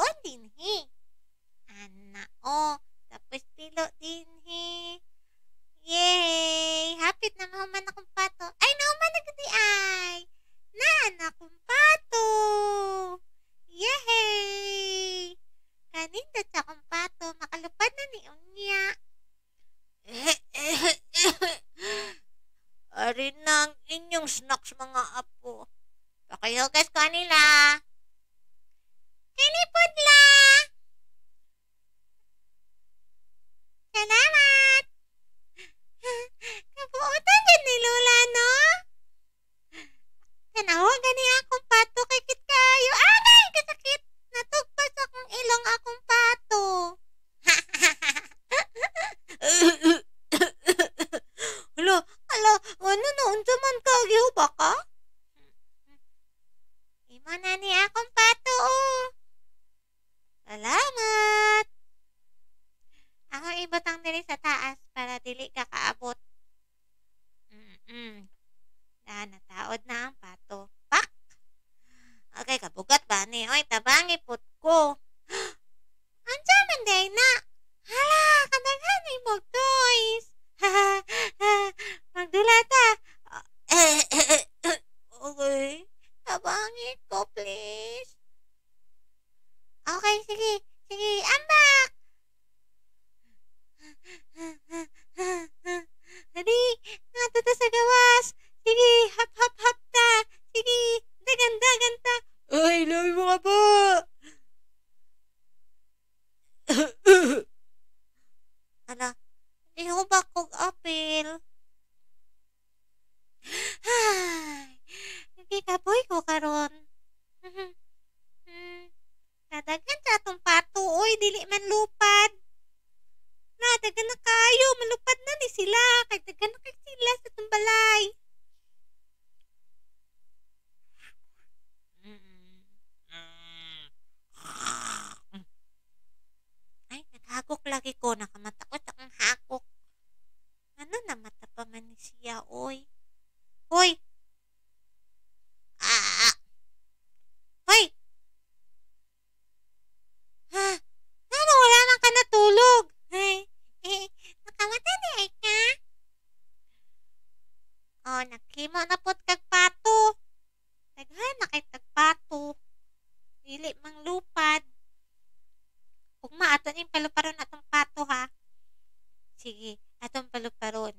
Doon dinhi. o, oh, tapos pilo dinhi. Yay! Hapit na mahuman akong pato. Ay, nahuman na gudi ay! Na, na nakong pato! Yay! Kaninda sa akong pato, makalupad na ni Unya. Ari na ang inyong snacks mga apo. Pakihugas kanila. dili ka kaabot. Mm-mm. Na nataod na ang pato. Pak! Okay, kabugat ba ni? Oy, tabangi put ko. Ansa man day na? Hala, kadaghan ni mo toys. ta! okay, tabangi ko please. pareho ba kog apil? Ay, gikaboy ko karon. Nadagan sa atong pato, oy, dili man lupad. Nadagan na kayo, malupad na ni sila. Kay dagan na kay sila sa tumbalay. Ay, naghagok lagi ko na Kimo na po tagpato. Taghana kay tagpato. Dili mang lupad. Kung maaton yung paluparon atong pato ha. Sige, atong paluparon.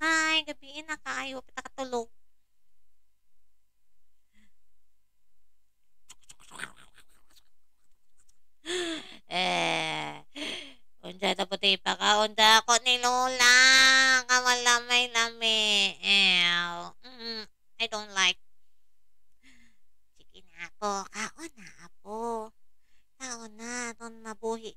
Ay, gabi na kayo. Patakatulog. eh, unsa na po tayo pakaunda ako ni Lola. kaon na apo. Kaon na, ton nabuhi